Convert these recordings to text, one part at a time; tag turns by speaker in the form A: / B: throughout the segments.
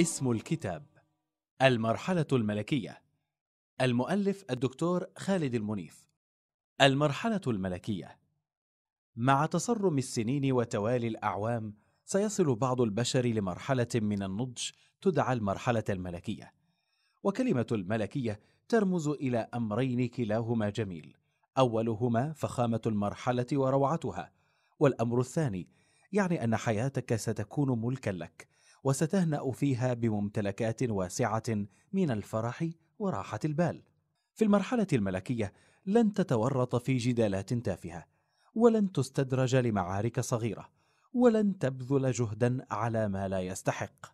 A: اسم الكتاب المرحلة الملكية المؤلف الدكتور خالد المنيف المرحلة الملكية مع تصرم السنين وتوالي الأعوام سيصل بعض البشر لمرحلة من النضج تدعى المرحلة الملكية وكلمة الملكية ترمز إلى أمرين كلاهما جميل أولهما فخامة المرحلة وروعتها والأمر الثاني يعني أن حياتك ستكون ملكا لك وستهنأ فيها بممتلكات واسعة من الفرح وراحة البال. في المرحلة الملكية لن تتورط في جدالات تافهة، ولن تستدرج لمعارك صغيرة، ولن تبذل جهدا على ما لا يستحق.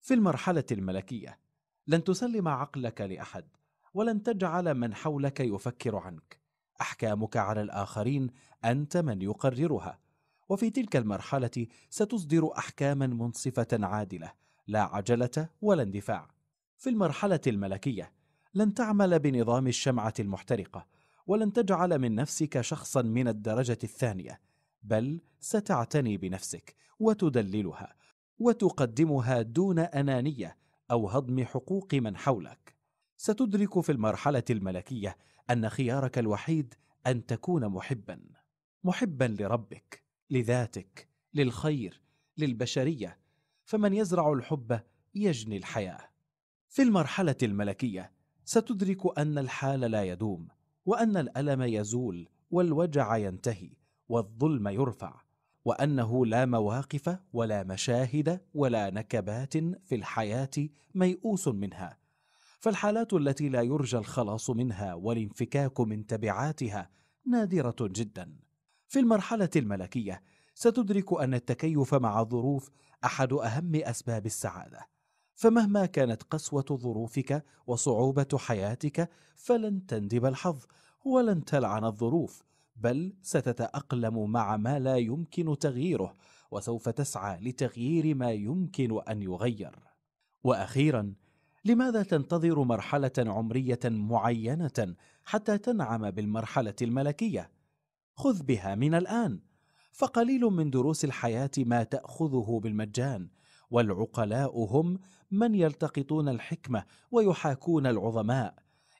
A: في المرحلة الملكية لن تسلم عقلك لأحد، ولن تجعل من حولك يفكر عنك. أحكامك على الآخرين أنت من يقررها، وفي تلك المرحلة ستصدر أحكاما منصفة عادلة لا عجلة ولا اندفاع في المرحلة الملكية لن تعمل بنظام الشمعة المحترقة ولن تجعل من نفسك شخصا من الدرجة الثانية بل ستعتني بنفسك وتدللها وتقدمها دون أنانية أو هضم حقوق من حولك ستدرك في المرحلة الملكية أن خيارك الوحيد أن تكون محبا محبا لربك لذاتك للخير للبشريه فمن يزرع الحب يجني الحياه في المرحله الملكيه ستدرك ان الحال لا يدوم وان الالم يزول والوجع ينتهي والظلم يرفع وانه لا مواقف ولا مشاهد ولا نكبات في الحياه ميؤوس منها فالحالات التي لا يرجى الخلاص منها والانفكاك من تبعاتها نادره جدا في المرحلة الملكية ستدرك أن التكيف مع الظروف أحد أهم أسباب السعادة فمهما كانت قسوة ظروفك وصعوبة حياتك فلن تندب الحظ ولن تلعن الظروف بل ستتأقلم مع ما لا يمكن تغييره وسوف تسعى لتغيير ما يمكن أن يغير وأخيرا لماذا تنتظر مرحلة عمرية معينة حتى تنعم بالمرحلة الملكية؟ خذ بها من الان فقليل من دروس الحياه ما تاخذه بالمجان والعقلاء هم من يلتقطون الحكمه ويحاكون العظماء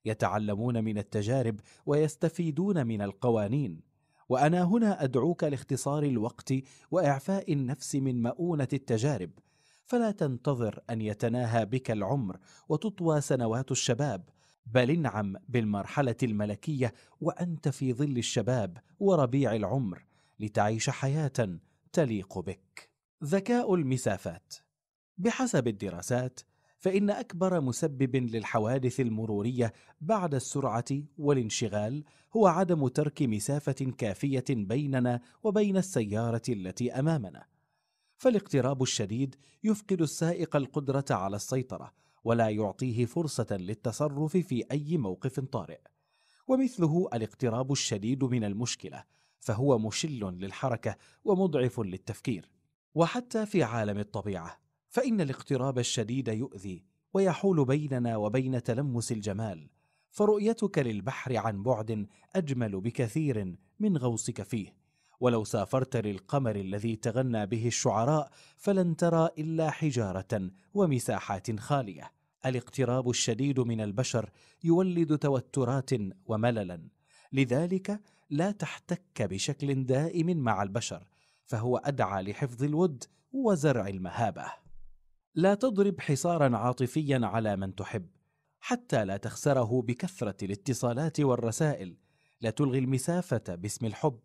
A: يتعلمون من التجارب ويستفيدون من القوانين وانا هنا ادعوك لاختصار الوقت واعفاء النفس من مؤونه التجارب فلا تنتظر ان يتناهى بك العمر وتطوى سنوات الشباب بل انعم بالمرحله الملكيه وانت في ظل الشباب وربيع العمر لتعيش حياه تليق بك ذكاء المسافات بحسب الدراسات فان اكبر مسبب للحوادث المروريه بعد السرعه والانشغال هو عدم ترك مسافه كافيه بيننا وبين السياره التي امامنا فالاقتراب الشديد يفقد السائق القدره على السيطره ولا يعطيه فرصه للتصرف في اي موقف طارئ ومثله الاقتراب الشديد من المشكله فهو مشل للحركه ومضعف للتفكير وحتى في عالم الطبيعه فان الاقتراب الشديد يؤذي ويحول بيننا وبين تلمس الجمال فرؤيتك للبحر عن بعد اجمل بكثير من غوصك فيه ولو سافرت للقمر الذي تغنى به الشعراء فلن ترى الا حجاره ومساحات خاليه الاقتراب الشديد من البشر يولد توترات ومللا لذلك لا تحتك بشكل دائم مع البشر فهو ادعى لحفظ الود وزرع المهابه لا تضرب حصارا عاطفيا على من تحب حتى لا تخسره بكثره الاتصالات والرسائل لا تلغي المسافه باسم الحب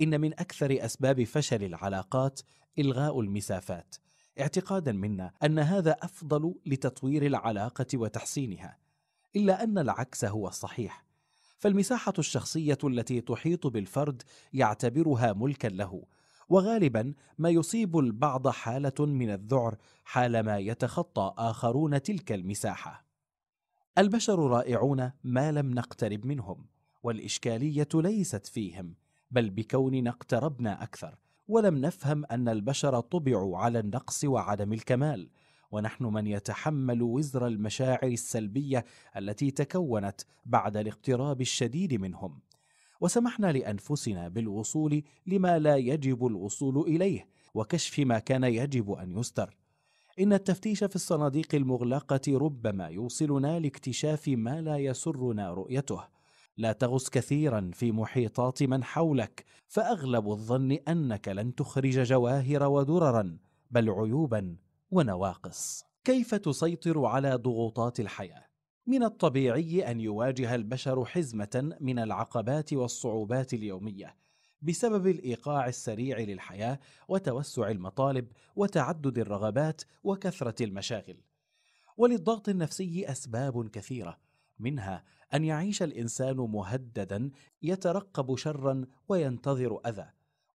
A: إن من أكثر أسباب فشل العلاقات إلغاء المسافات، اعتقادا منا أن هذا أفضل لتطوير العلاقة وتحسينها، إلا أن العكس هو الصحيح، فالمساحة الشخصية التي تحيط بالفرد يعتبرها ملكا له، وغالبا ما يصيب البعض حالة من الذعر حالما يتخطى آخرون تلك المساحة. البشر رائعون ما لم نقترب منهم، والإشكالية ليست فيهم، بل بكوننا اقتربنا اكثر ولم نفهم ان البشر طبعوا على النقص وعدم الكمال ونحن من يتحمل وزر المشاعر السلبيه التي تكونت بعد الاقتراب الشديد منهم وسمحنا لانفسنا بالوصول لما لا يجب الوصول اليه وكشف ما كان يجب ان يستر ان التفتيش في الصناديق المغلقه ربما يوصلنا لاكتشاف ما لا يسرنا رؤيته لا تغص كثيرا في محيطات من حولك فاغلب الظن انك لن تخرج جواهر ودررا بل عيوبا ونواقص كيف تسيطر على ضغوطات الحياه من الطبيعي ان يواجه البشر حزمه من العقبات والصعوبات اليوميه بسبب الايقاع السريع للحياه وتوسع المطالب وتعدد الرغبات وكثره المشاغل وللضغط النفسي اسباب كثيره منها ان يعيش الانسان مهددا يترقب شرا وينتظر اذى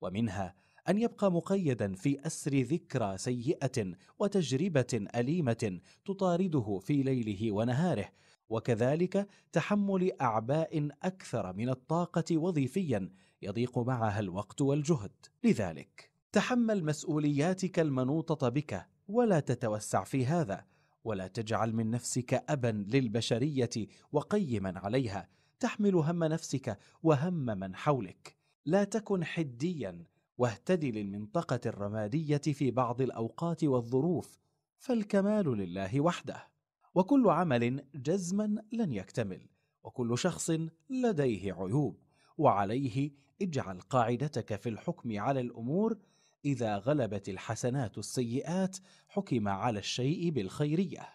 A: ومنها ان يبقى مقيدا في اسر ذكرى سيئه وتجربه اليمه تطارده في ليله ونهاره وكذلك تحمل اعباء اكثر من الطاقه وظيفيا يضيق معها الوقت والجهد لذلك تحمل مسؤولياتك المنوطه بك ولا تتوسع في هذا ولا تجعل من نفسك ابا للبشريه وقيما عليها تحمل هم نفسك وهم من حولك لا تكن حديا واهتدي للمنطقه الرماديه في بعض الاوقات والظروف فالكمال لله وحده وكل عمل جزما لن يكتمل وكل شخص لديه عيوب وعليه اجعل قاعدتك في الحكم على الامور اذا غلبت الحسنات السيئات حكم على الشيء بالخيريه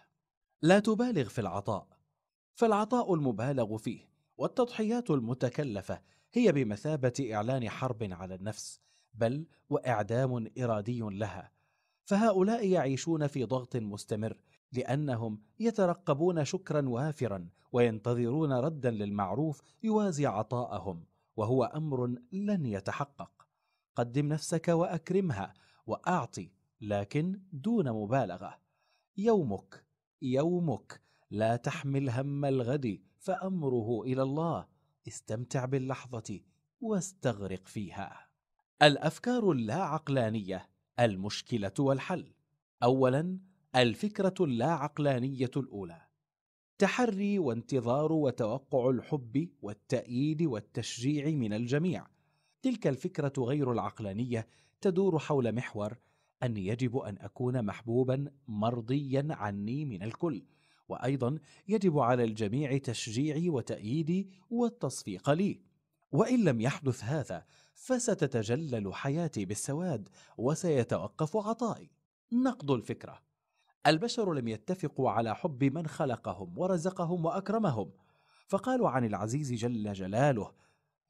A: لا تبالغ في العطاء فالعطاء المبالغ فيه والتضحيات المتكلفه هي بمثابه اعلان حرب على النفس بل واعدام ارادي لها فهؤلاء يعيشون في ضغط مستمر لانهم يترقبون شكرا وافرا وينتظرون ردا للمعروف يوازي عطاءهم وهو امر لن يتحقق قدم نفسك واكرمها واعطي لكن دون مبالغه يومك يومك لا تحمل هم الغد فامره الى الله استمتع باللحظه واستغرق فيها الافكار اللاعقلانيه المشكله والحل اولا الفكره اللاعقلانيه الاولى تحري وانتظار وتوقع الحب والتاييد والتشجيع من الجميع تلك الفكره غير العقلانيه تدور حول محور أني يجب ان اكون محبوبا مرضيا عني من الكل وايضا يجب على الجميع تشجيعي وتاييدي والتصفيق لي وان لم يحدث هذا فستتجلل حياتي بالسواد وسيتوقف عطائي نقض الفكره البشر لم يتفقوا على حب من خلقهم ورزقهم واكرمهم فقالوا عن العزيز جل جلاله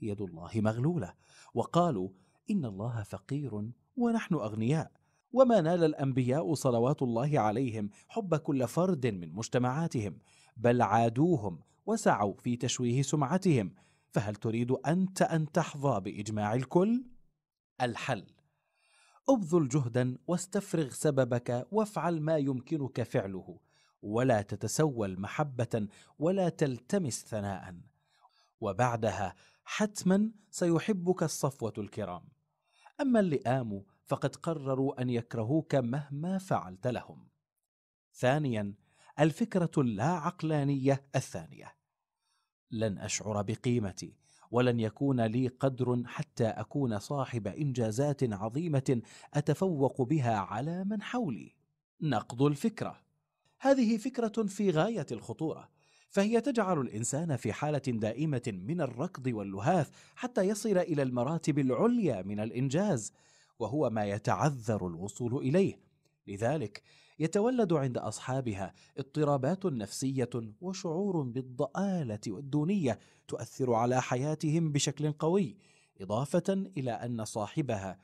A: يد الله مغلوله وقالوا ان الله فقير ونحن اغنياء وما نال الانبياء صلوات الله عليهم حب كل فرد من مجتمعاتهم بل عادوهم وسعوا في تشويه سمعتهم فهل تريد انت ان تحظى باجماع الكل الحل ابذل جهدا واستفرغ سببك وافعل ما يمكنك فعله ولا تتسول محبه ولا تلتمس ثناء وبعدها حتما سيحبك الصفوه الكرام اما اللئام فقد قرروا ان يكرهوك مهما فعلت لهم ثانيا الفكره اللاعقلانيه الثانيه لن اشعر بقيمتي ولن يكون لي قدر حتى اكون صاحب انجازات عظيمه اتفوق بها على من حولي نقض الفكره هذه فكره في غايه الخطوره فهي تجعل الانسان في حاله دائمه من الركض واللهاث حتى يصل الى المراتب العليا من الانجاز وهو ما يتعذر الوصول اليه لذلك يتولد عند اصحابها اضطرابات نفسيه وشعور بالضاله والدونيه تؤثر على حياتهم بشكل قوي اضافه الى ان صاحبها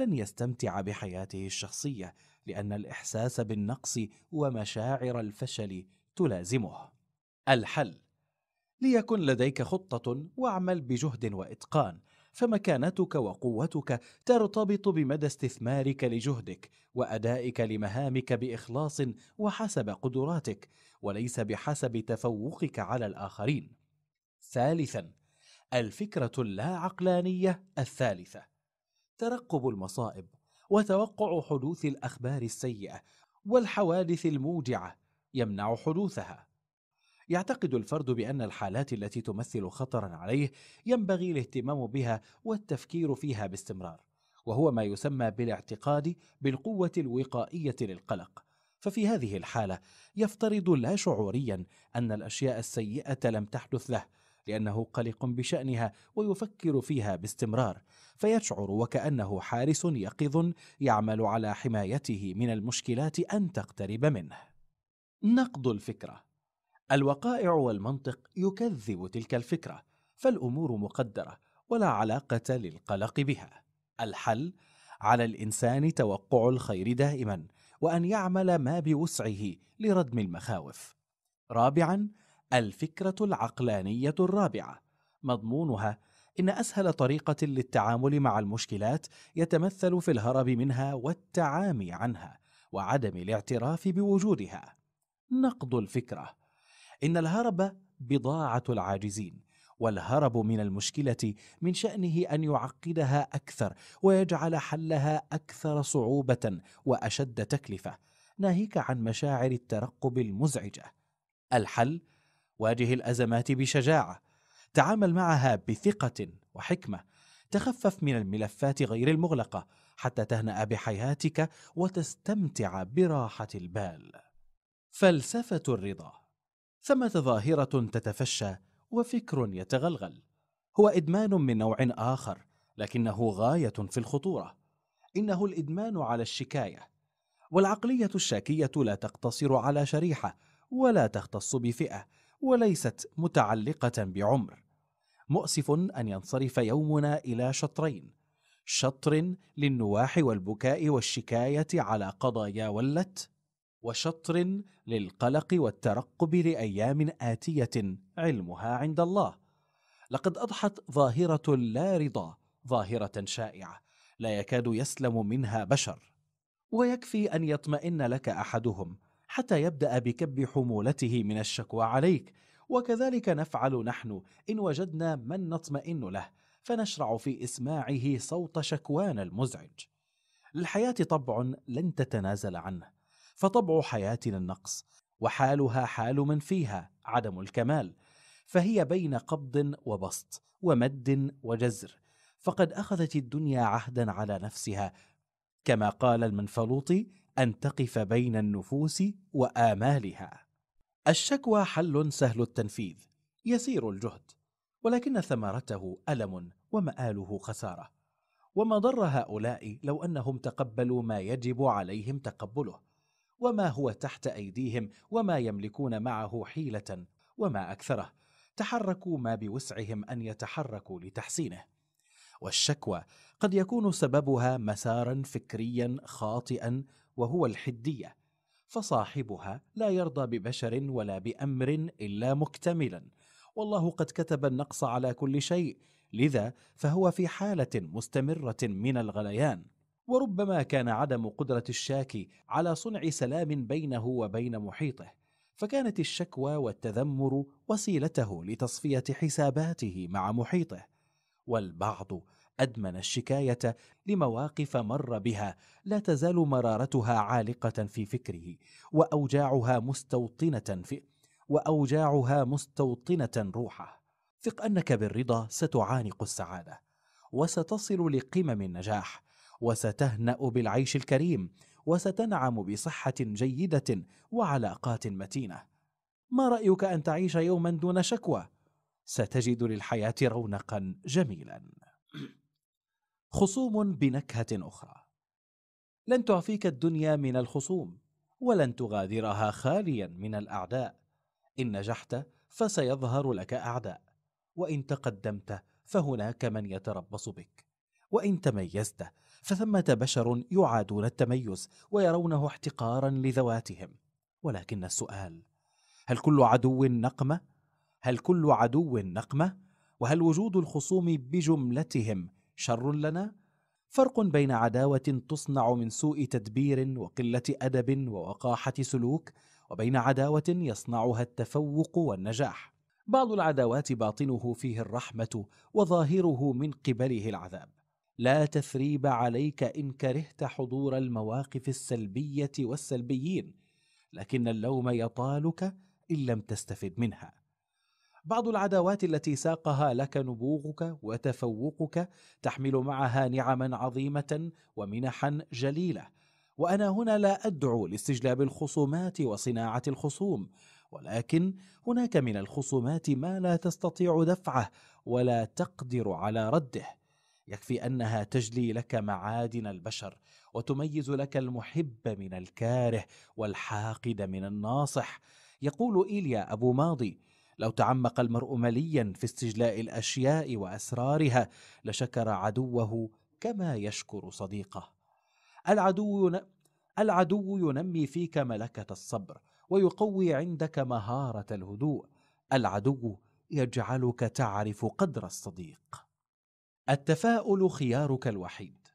A: لن يستمتع بحياته الشخصيه لان الاحساس بالنقص ومشاعر الفشل تلازمه الحل ليكن لديك خطة واعمل بجهد وإتقان فمكانتك وقوتك ترتبط بمدى استثمارك لجهدك وادائك لمهامك باخلاص وحسب قدراتك وليس بحسب تفوقك على الاخرين ثالثا الفكره اللاعقلانيه الثالثه ترقب المصائب وتوقع حدوث الاخبار السيئه والحوادث الموجعه يمنع حدوثها يعتقد الفرد بان الحالات التي تمثل خطرا عليه ينبغي الاهتمام بها والتفكير فيها باستمرار وهو ما يسمى بالاعتقاد بالقوه الوقائيه للقلق ففي هذه الحاله يفترض لا شعوريا ان الاشياء السيئه لم تحدث له لانه قلق بشانها ويفكر فيها باستمرار فيشعر وكانه حارس يقظ يعمل على حمايته من المشكلات ان تقترب منه نقد الفكره الوقائع والمنطق يكذب تلك الفكره فالامور مقدره ولا علاقه للقلق بها الحل على الانسان توقع الخير دائما وان يعمل ما بوسعه لردم المخاوف رابعا الفكره العقلانيه الرابعه مضمونها ان اسهل طريقه للتعامل مع المشكلات يتمثل في الهرب منها والتعامي عنها وعدم الاعتراف بوجودها نقد الفكره إن الهرب بضاعة العاجزين والهرب من المشكلة من شأنه أن يعقدها أكثر ويجعل حلها أكثر صعوبة وأشد تكلفة ناهيك عن مشاعر الترقب المزعجة الحل واجه الأزمات بشجاعة تعامل معها بثقة وحكمة تخفف من الملفات غير المغلقة حتى تهنأ بحياتك وتستمتع براحة البال فلسفة الرضا ثمه ظاهره تتفشى وفكر يتغلغل هو ادمان من نوع اخر لكنه غايه في الخطوره انه الادمان على الشكايه والعقليه الشاكيه لا تقتصر على شريحه ولا تختص بفئه وليست متعلقه بعمر مؤسف ان ينصرف يومنا الى شطرين شطر للنواح والبكاء والشكايه على قضايا ولت وشطر للقلق والترقب لايام اتيه علمها عند الله لقد اضحت ظاهره اللا رضا ظاهره شائعه لا يكاد يسلم منها بشر ويكفي ان يطمئن لك احدهم حتى يبدا بكب حمولته من الشكوى عليك وكذلك نفعل نحن ان وجدنا من نطمئن له فنشرع في اسماعه صوت شكوانا المزعج للحياه طبع لن تتنازل عنه فطبع حياتنا النقص وحالها حال من فيها عدم الكمال فهي بين قبض وبسط ومد وجزر فقد اخذت الدنيا عهدا على نفسها كما قال المنفلوطي ان تقف بين النفوس وامالها الشكوى حل سهل التنفيذ يسير الجهد ولكن ثمرته الم وماله خساره وما ضر هؤلاء لو انهم تقبلوا ما يجب عليهم تقبله وما هو تحت ايديهم وما يملكون معه حيله وما اكثره تحركوا ما بوسعهم ان يتحركوا لتحسينه والشكوى قد يكون سببها مسارا فكريا خاطئا وهو الحديه فصاحبها لا يرضى ببشر ولا بامر الا مكتملا والله قد كتب النقص على كل شيء لذا فهو في حاله مستمره من الغليان وربما كان عدم قدرة الشاكي على صنع سلام بينه وبين محيطه فكانت الشكوى والتذمر وسيلته لتصفية حساباته مع محيطه والبعض أدمن الشكاية لمواقف مر بها لا تزال مرارتها عالقة في فكره وأوجاعها مستوطنة في وأوجاعها مستوطنة روحه ثق أنك بالرضا ستعانق السعادة وستصل لقمم النجاح وستهنأ بالعيش الكريم وستنعم بصحة جيدة وعلاقات متينة ما رأيك أن تعيش يوما دون شكوى؟ ستجد للحياة رونقا جميلا خصوم بنكهة أخرى لن تعفيك الدنيا من الخصوم ولن تغادرها خاليا من الأعداء إن نجحت فسيظهر لك أعداء وإن تقدمت فهناك من يتربص بك وإن تميزت فثمة بشر يعادون التميز ويرونه احتقارا لذواتهم ولكن السؤال هل كل عدو نقمة؟ هل كل عدو نقمة؟ وهل وجود الخصوم بجملتهم شر لنا؟ فرق بين عداوة تصنع من سوء تدبير وقلة أدب ووقاحة سلوك وبين عداوة يصنعها التفوق والنجاح بعض العداوات باطنه فيه الرحمة وظاهره من قبله العذاب لا تثريب عليك ان كرهت حضور المواقف السلبيه والسلبيين لكن اللوم يطالك ان لم تستفد منها بعض العداوات التي ساقها لك نبوغك وتفوقك تحمل معها نعما عظيمه ومنحا جليله وانا هنا لا ادعو لاستجلاب الخصومات وصناعه الخصوم ولكن هناك من الخصومات ما لا تستطيع دفعه ولا تقدر على رده يكفي انها تجلي لك معادن البشر وتميز لك المحب من الكاره والحاقد من الناصح يقول ايليا ابو ماضي لو تعمق المرء مليا في استجلاء الاشياء واسرارها لشكر عدوه كما يشكر صديقه العدو العدو ينمي فيك ملكه الصبر ويقوي عندك مهاره الهدوء العدو يجعلك تعرف قدر الصديق التفاؤل خيارك الوحيد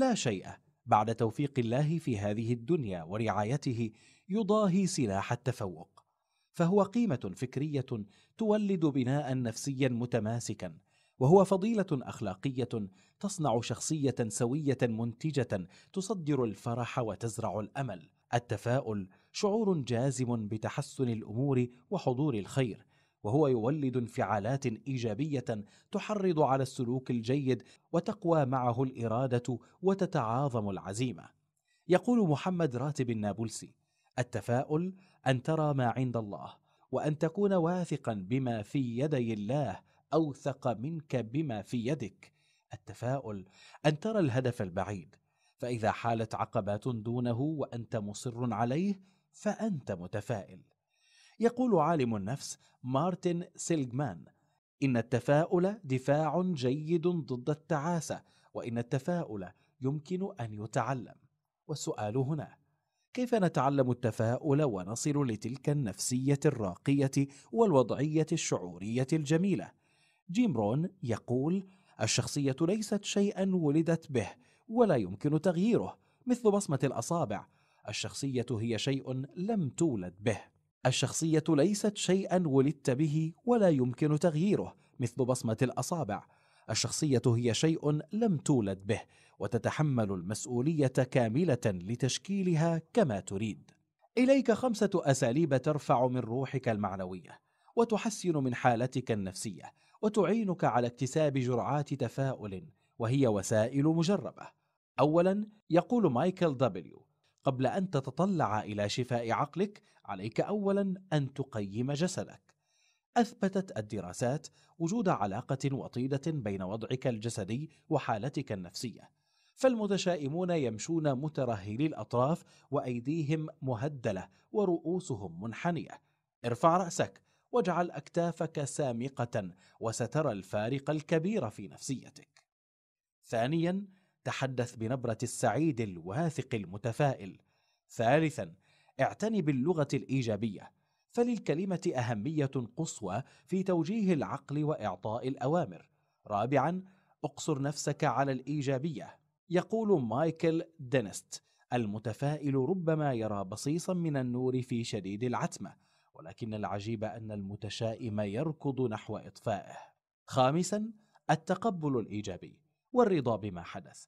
A: لا شيء بعد توفيق الله في هذه الدنيا ورعايته يضاهي سلاح التفوق فهو قيمه فكريه تولد بناء نفسيا متماسكا وهو فضيله اخلاقيه تصنع شخصيه سويه منتجه تصدر الفرح وتزرع الامل التفاؤل شعور جازم بتحسن الامور وحضور الخير وهو يولد انفعالات ايجابيه تحرض على السلوك الجيد وتقوى معه الاراده وتتعاظم العزيمه يقول محمد راتب النابلسي التفاؤل ان ترى ما عند الله وان تكون واثقا بما في يدي الله اوثق منك بما في يدك التفاؤل ان ترى الهدف البعيد فاذا حالت عقبات دونه وانت مصر عليه فانت متفائل يقول عالم النفس مارتن سيلجمان إن التفاؤل دفاع جيد ضد التعاسة وإن التفاؤل يمكن أن يتعلم والسؤال هنا كيف نتعلم التفاؤل ونصل لتلك النفسية الراقية والوضعية الشعورية الجميلة؟ جيم رون يقول: الشخصية ليست شيئًا ولدت به ولا يمكن تغييره، مثل بصمة الأصابع، الشخصية هي شيء لم تولد به. الشخصية ليست شيئا ولدت به ولا يمكن تغييره مثل بصمة الأصابع الشخصية هي شيء لم تولد به وتتحمل المسؤولية كاملة لتشكيلها كما تريد إليك خمسة أساليب ترفع من روحك المعنوية وتحسن من حالتك النفسية وتعينك على اكتساب جرعات تفاؤل وهي وسائل مجربة أولا يقول مايكل دبليو قبل أن تتطلع إلى شفاء عقلك عليك أولا أن تقيم جسدك أثبتت الدراسات وجود علاقة وطيدة بين وضعك الجسدي وحالتك النفسية فالمتشائمون يمشون مترهلي الأطراف وأيديهم مهدلة ورؤوسهم منحنية ارفع رأسك واجعل أكتافك سامقة وسترى الفارق الكبير في نفسيتك ثانيا تحدث بنبرة السعيد الواثق المتفائل. ثالثا، اعتني باللغة الإيجابية، فللكلمة أهمية قصوى في توجيه العقل وإعطاء الأوامر. رابعا، اقصر نفسك على الإيجابية. يقول مايكل دينست: المتفائل ربما يرى بصيصا من النور في شديد العتمة، ولكن العجيب أن المتشائم يركض نحو إطفائه. خامسا، التقبل الإيجابي. والرضا بما حدث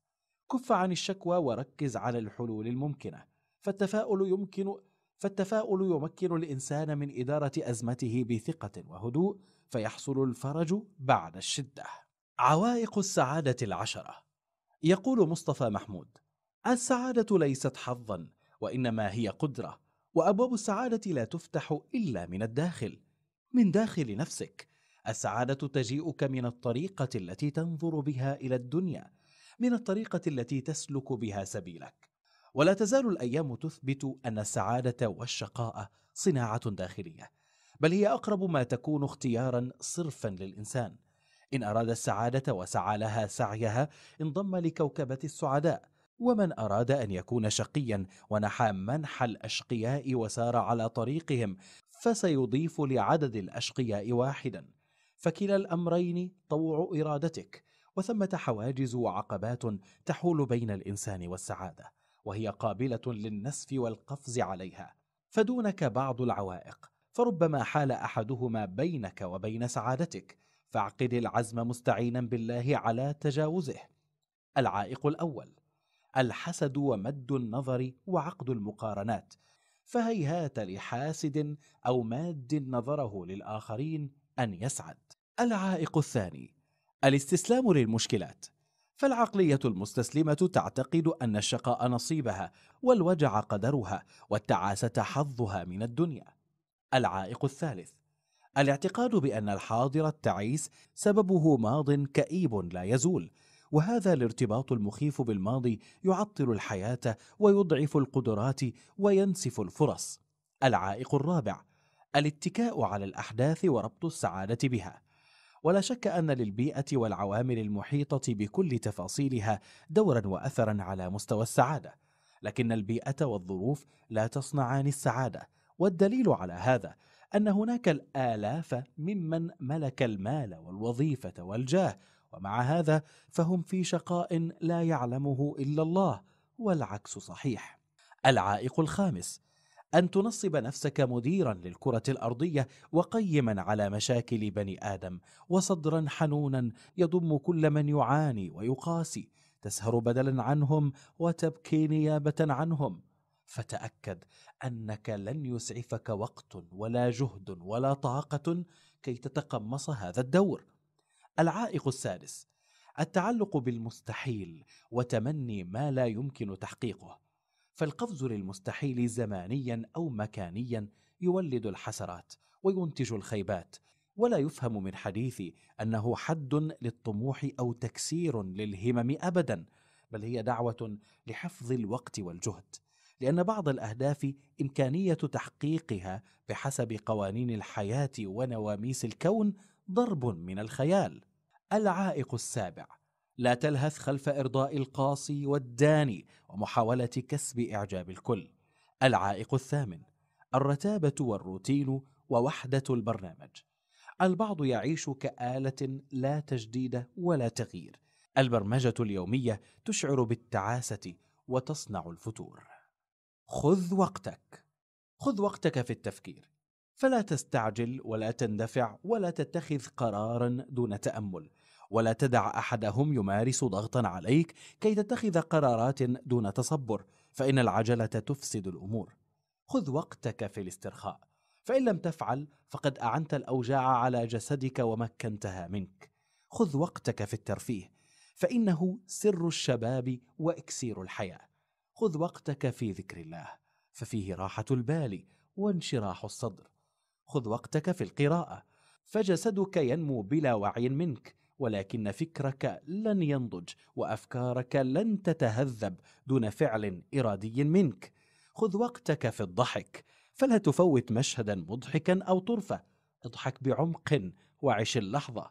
A: كف عن الشكوى وركز على الحلول الممكنه فالتفاؤل يمكن فالتفاؤل يمكن الانسان من اداره ازمته بثقه وهدوء فيحصل الفرج بعد الشده عوائق السعاده العشره يقول مصطفى محمود السعاده ليست حظا وانما هي قدره وابواب السعاده لا تفتح الا من الداخل من داخل نفسك السعاده تجيئك من الطريقه التي تنظر بها الى الدنيا من الطريقه التي تسلك بها سبيلك ولا تزال الايام تثبت ان السعاده والشقاء صناعه داخليه بل هي اقرب ما تكون اختيارا صرفا للانسان ان اراد السعاده وسعى لها سعيها انضم لكوكبه السعداء ومن اراد ان يكون شقيا ونحى منح الاشقياء وسار على طريقهم فسيضيف لعدد الاشقياء واحدا فكلا الامرين طوع ارادتك وثمه حواجز وعقبات تحول بين الانسان والسعاده وهي قابله للنسف والقفز عليها فدونك بعض العوائق فربما حال احدهما بينك وبين سعادتك فاعقد العزم مستعينا بالله على تجاوزه العائق الاول الحسد ومد النظر وعقد المقارنات فهيهات لحاسد او ماد نظره للاخرين أن يسعد العائق الثاني الاستسلام للمشكلات فالعقلية المستسلمة تعتقد أن الشقاء نصيبها والوجع قدرها والتعاسة حظها من الدنيا العائق الثالث الاعتقاد بأن الحاضر التعيس سببه ماض كئيب لا يزول وهذا الارتباط المخيف بالماضي يعطل الحياة ويضعف القدرات وينسف الفرص العائق الرابع الاتكاء على الاحداث وربط السعاده بها ولا شك ان للبيئه والعوامل المحيطه بكل تفاصيلها دورا واثرا على مستوى السعاده لكن البيئه والظروف لا تصنعان السعاده والدليل على هذا ان هناك الالاف ممن ملك المال والوظيفه والجاه ومع هذا فهم في شقاء لا يعلمه الا الله والعكس صحيح العائق الخامس أن تنصب نفسك مديرا للكرة الأرضية وقيما على مشاكل بني آدم وصدرا حنونا يضم كل من يعاني ويقاسي تسهر بدلا عنهم وتبكي نيابة عنهم فتأكد أنك لن يسعفك وقت ولا جهد ولا طاقة كي تتقمص هذا الدور العائق السادس التعلق بالمستحيل وتمني ما لا يمكن تحقيقه فالقفز للمستحيل زمانيا او مكانيا يولد الحسرات وينتج الخيبات ولا يفهم من حديثي انه حد للطموح او تكسير للهمم ابدا بل هي دعوه لحفظ الوقت والجهد لان بعض الاهداف امكانيه تحقيقها بحسب قوانين الحياه ونواميس الكون ضرب من الخيال العائق السابع لا تلهث خلف ارضاء القاصي والداني ومحاوله كسب اعجاب الكل العائق الثامن الرتابه والروتين ووحده البرنامج البعض يعيش كاله لا تجديد ولا تغيير البرمجه اليوميه تشعر بالتعاسه وتصنع الفتور خذ وقتك خذ وقتك في التفكير فلا تستعجل ولا تندفع ولا تتخذ قرارا دون تامل ولا تدع احدهم يمارس ضغطا عليك كي تتخذ قرارات دون تصبر فان العجله تفسد الامور خذ وقتك في الاسترخاء فان لم تفعل فقد اعنت الاوجاع على جسدك ومكنتها منك خذ وقتك في الترفيه فانه سر الشباب واكسير الحياه خذ وقتك في ذكر الله ففيه راحه البال وانشراح الصدر خذ وقتك في القراءه فجسدك ينمو بلا وعي منك ولكن فكرك لن ينضج وافكارك لن تتهذب دون فعل ارادي منك خذ وقتك في الضحك فلا تفوت مشهدا مضحكا او طرفه اضحك بعمق وعش اللحظه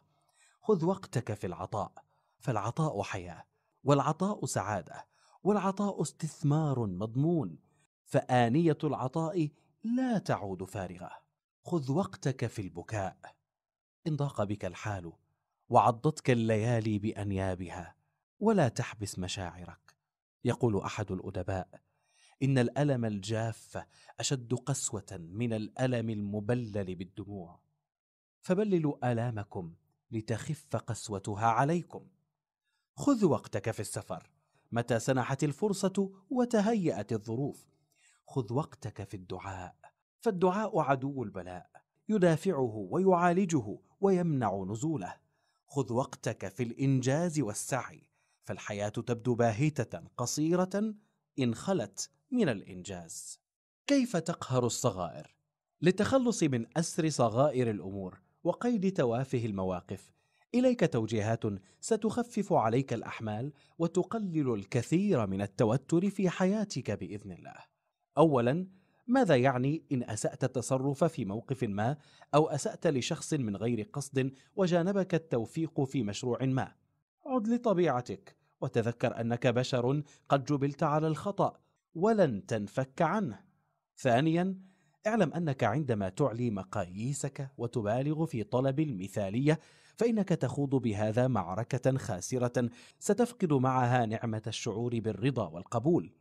A: خذ وقتك في العطاء فالعطاء حياه والعطاء سعاده والعطاء استثمار مضمون فانيه العطاء لا تعود فارغه خذ وقتك في البكاء ان ضاق بك الحال وعضتك الليالي بانيابها ولا تحبس مشاعرك يقول احد الادباء ان الالم الجاف اشد قسوه من الالم المبلل بالدموع فبللوا الامكم لتخف قسوتها عليكم خذ وقتك في السفر متى سنحت الفرصه وتهيات الظروف خذ وقتك في الدعاء فالدعاء عدو البلاء يدافعه ويعالجه ويمنع نزوله خذ وقتك في الانجاز والسعي فالحياه تبدو باهته قصيره ان خلت من الانجاز كيف تقهر الصغائر للتخلص من اسر صغائر الامور وقيد توافه المواقف اليك توجيهات ستخفف عليك الاحمال وتقلل الكثير من التوتر في حياتك باذن الله اولا ماذا يعني إن أسأت التصرف في موقف ما أو أسأت لشخص من غير قصد وجانبك التوفيق في مشروع ما؟ عد لطبيعتك وتذكر أنك بشر قد جبلت على الخطأ ولن تنفك عنه. ثانياً، اعلم أنك عندما تعلي مقاييسك وتبالغ في طلب المثالية فإنك تخوض بهذا معركة خاسرة ستفقد معها نعمة الشعور بالرضا والقبول.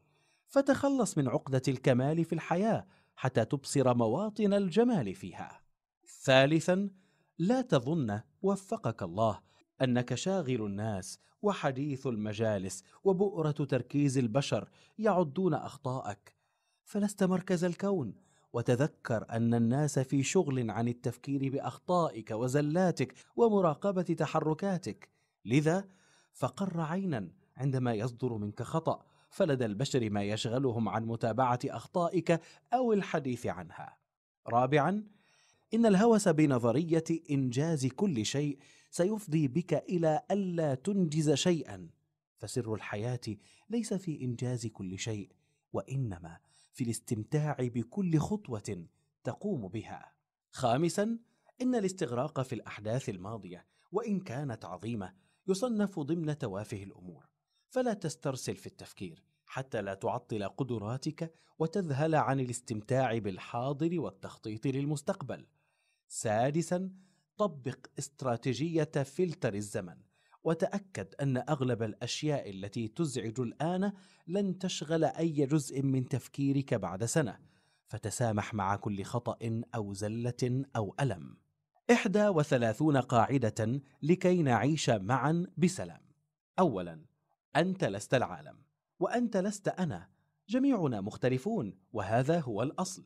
A: فتخلص من عقدة الكمال في الحياة حتى تبصر مواطن الجمال فيها. ثالثا: لا تظن وفقك الله أنك شاغل الناس وحديث المجالس وبؤرة تركيز البشر يعدون أخطاءك، فلست مركز الكون، وتذكر أن الناس في شغل عن التفكير بأخطائك وزلاتك ومراقبة تحركاتك، لذا فقر عينا عندما يصدر منك خطأ فلدى البشر ما يشغلهم عن متابعة أخطائك أو الحديث عنها. رابعاً، إن الهوس بنظرية إنجاز كل شيء سيفضي بك إلى ألا تنجز شيئاً، فسر الحياة ليس في إنجاز كل شيء، وإنما في الاستمتاع بكل خطوة تقوم بها. خامساً، إن الاستغراق في الأحداث الماضية، وإن كانت عظيمة، يصنف ضمن توافه الأمور. فلا تسترسل في التفكير حتى لا تعطل قدراتك وتذهل عن الاستمتاع بالحاضر والتخطيط للمستقبل سادسا طبق استراتيجيه فلتر الزمن وتاكد ان اغلب الاشياء التي تزعج الان لن تشغل اي جزء من تفكيرك بعد سنه فتسامح مع كل خطا او زله او الم احدى وثلاثون قاعده لكي نعيش معا بسلام اولا أنت لست العالم وأنت لست أنا جميعنا مختلفون وهذا هو الأصل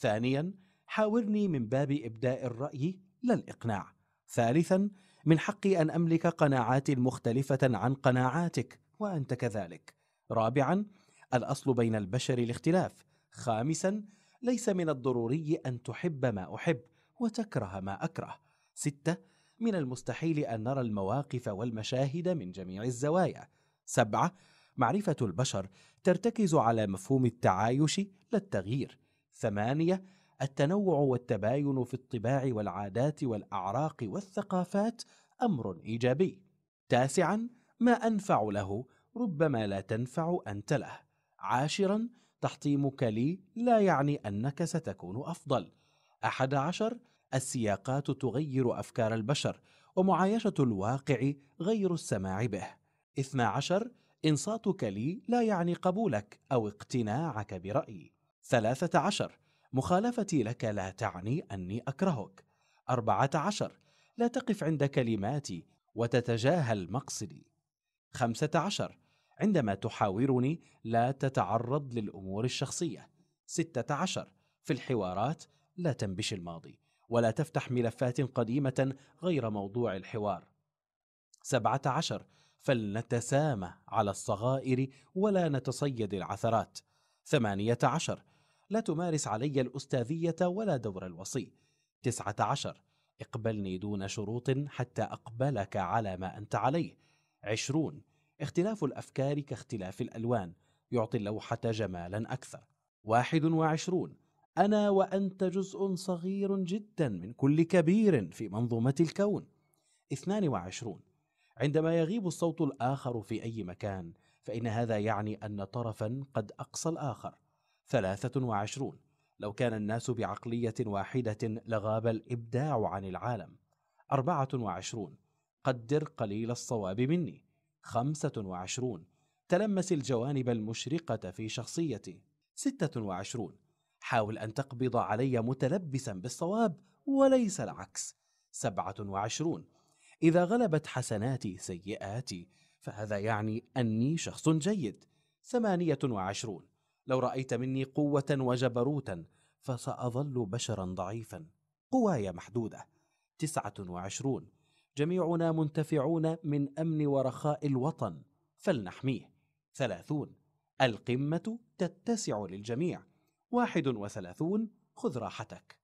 A: ثانيا حاورني من باب إبداء الرأي لا الإقناع ثالثا من حقي أن أملك قناعات مختلفة عن قناعاتك وأنت كذلك رابعا الأصل بين البشر الاختلاف خامسا ليس من الضروري أن تحب ما أحب وتكره ما أكره ستة من المستحيل أن نرى المواقف والمشاهد من جميع الزوايا سبعة معرفة البشر ترتكز على مفهوم التعايش لا التغيير ثمانية التنوع والتباين في الطباع والعادات والأعراق والثقافات أمر إيجابي تاسعا ما أنفع له ربما لا تنفع أنت له عاشرا تحطيمك لي لا يعني أنك ستكون أفضل أحد عشر السياقات تغير أفكار البشر ومعايشة الواقع غير السماع به 12 إنصاتك لي لا يعني قبولك أو اقتناعك برأيي 13 مخالفتي لك لا تعني أني أكرهك 14 لا تقف عند كلماتي وتتجاهل مقصدي 15 عندما تحاورني لا تتعرض للأمور الشخصية 16 في الحوارات لا تنبش الماضي ولا تفتح ملفات قديمة غير موضوع الحوار 17 فلنتسامى على الصغائر ولا نتصيد العثرات 18 لا تمارس علي الأستاذية ولا دور الوصي 19 اقبلني دون شروط حتى أقبلك على ما أنت عليه 20 اختلاف الأفكار كاختلاف الألوان يعطي اللوحة جمالا أكثر 21 أنا وأنت جزء صغير جدا من كل كبير في منظومة الكون 22 عندما يغيب الصوت الآخر في أي مكان فإن هذا يعني أن طرفا قد أقصى الآخر ثلاثة وعشرون لو كان الناس بعقلية واحدة لغاب الإبداع عن العالم أربعة وعشرون قدر قليل الصواب مني خمسة وعشرون تلمس الجوانب المشرقة في شخصيتي ستة وعشرون حاول أن تقبض علي متلبسا بالصواب وليس العكس سبعة وعشرون إذا غلبت حسناتي سيئاتي فهذا يعني أني شخص جيد ثمانية وعشرون لو رأيت مني قوة وجبروتا فسأظل بشرا ضعيفا قواي محدودة تسعة وعشرون جميعنا منتفعون من أمن ورخاء الوطن فلنحميه ثلاثون القمة تتسع للجميع واحد وثلاثون خذ راحتك